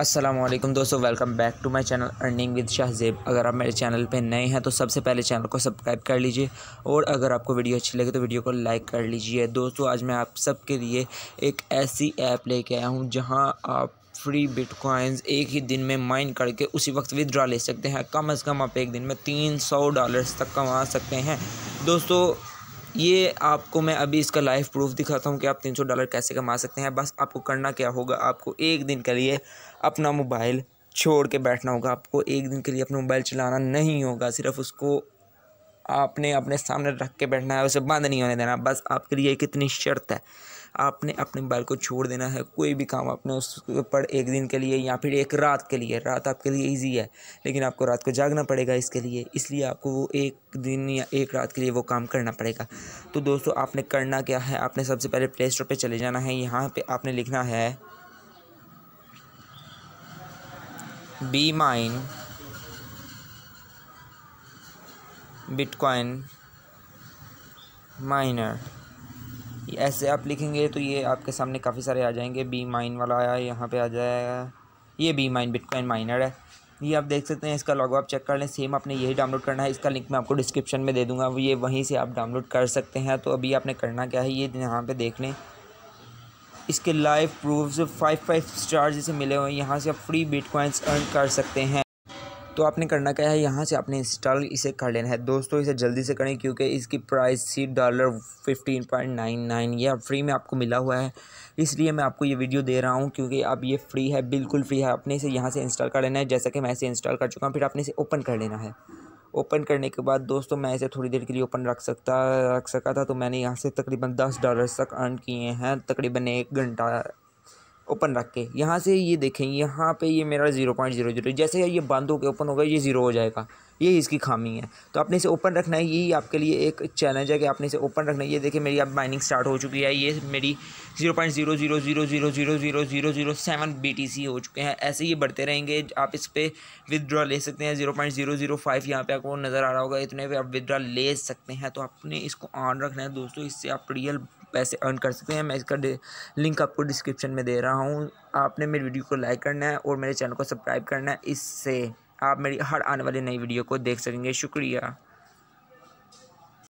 असलम दोस्तों welcome back to my channel earning with Shahzeb अगर आप मेरे चैनल पे नए हैं तो सबसे पहले चैनल को सब्सक्राइब कर लीजिए और अगर आपको वीडियो अच्छी लगे तो वीडियो को लाइक कर लीजिए दोस्तों आज मैं आप सबके लिए एक ऐसी ऐप लेके आया हूँ जहाँ आप फ्री बिटकॉइंस एक ही दिन में माइन करके उसी वक्त विदड्रा ले सकते हैं कम अज़ कम आप एक दिन में तीन सौ डॉलर्स तक कमा सकते हैं दोस्तों ये आपको मैं अभी इसका लाइफ प्रूफ दिखाता हूँ कि आप तीन सौ डॉलर कैसे कमा सकते हैं बस आपको करना क्या होगा आपको एक दिन के लिए अपना मोबाइल छोड़ के बैठना होगा आपको एक दिन के लिए अपना मोबाइल चलाना नहीं होगा सिर्फ उसको आपने अपने सामने रख के बैठना है उसे बंद नहीं होने देना बस आपके लिए कितनी शर्त है आपने अपने मोबाइल को छोड़ देना है कोई भी काम आपने उस पर एक दिन के लिए या फिर एक रात के लिए रात आपके लिए ईजी है लेकिन आपको रात को जागना पड़ेगा इसके लिए इसलिए आपको वो एक दिन या एक रात के लिए वो काम करना पड़ेगा तो दोस्तों आपने करना क्या है आपने सबसे पहले प्ले स्टोर पर चले जाना है यहाँ पर आपने लिखना है बी माइन बिटकॉइन माइनर ऐसे आप लिखेंगे तो ये आपके सामने काफ़ी सारे आ जाएंगे बी माइन वाला आया यहाँ पे आ जाएगा ये बी माइन बिटकॉइन माइनर है ये आप देख सकते हैं इसका लॉगो आप चेक कर लें सेम आपने यही डाउनलोड करना है इसका लिंक मैं आपको डिस्क्रिप्शन में दे दूँगा ये वहीं से आप डाउनलोड कर सकते हैं तो अभी आपने करना क्या है ये यहाँ पर देख लें इसके live proof five five star जैसे मिले हुए हैं यहाँ से आप फ्री बिटकॉइंस अर्न कर सकते हैं तो आपने करना क्या है यहाँ से आपने इंस्टॉल इसे कर लेना है दोस्तों इसे जल्दी से करें क्योंकि इसकी प्राइस सी dollar fifteen point nine nine ये फ्री में आपको मिला हुआ है इसलिए मैं आपको ये वीडियो दे रहा हूँ क्योंकि अब ये फ्री है बिल्कुल फ्री है आपने इसे यहाँ से इंस्टॉल कर लेना है जैसा कि मैं इसे इंस्टॉल कर चुका हूँ फिर आपने इसे ओपन कर लेना है ओपन करने के बाद दोस्तों मैं इसे थोड़ी देर के लिए ओपन रख सकता रख सका था तो मैंने यहाँ से तकरीबन दस डॉलर तक अर्न किए हैं तकरीबन एक घंटा ओपन रख के यहाँ से ये देखें यहाँ पे ये मेरा ज़ीरो पॉइंट जीरो जीरो जैसे ये बंद होकर ओपन होगा ये ज़ीरो हो जाएगा ये इसकी खामी है तो आपने इसे ओपन रखना है यही आपके लिए एक चैलेंज है कि आपने इसे ओपन रखना है ये देखिए मेरी अब माइनिंग स्टार्ट हो चुकी है ये मेरी zero point zero zero zero zero zero zero zero zero seven B T C हो चुके हैं ऐसे ही बढ़ते रहेंगे आप इस पर विदड्रॉ ले सकते हैं zero point zero zero five यहाँ पर आपको नज़र आ रहा होगा इतने पर आप विदड्रॉ ले सकते हैं तो आपने इसको ऑन रखना है दोस्तों इससे आप रियल पैसे अर्न कर सकते हैं मैं इसका लिंक आपको डिस्क्रिप्शन में दे रहा हूँ आपने मेरी वीडियो को लाइक करना है और मेरे चैनल को सब्सक्राइब करना है इससे आप मेरी हर आने वाली नई वीडियो को देख सकेंगे शुक्रिया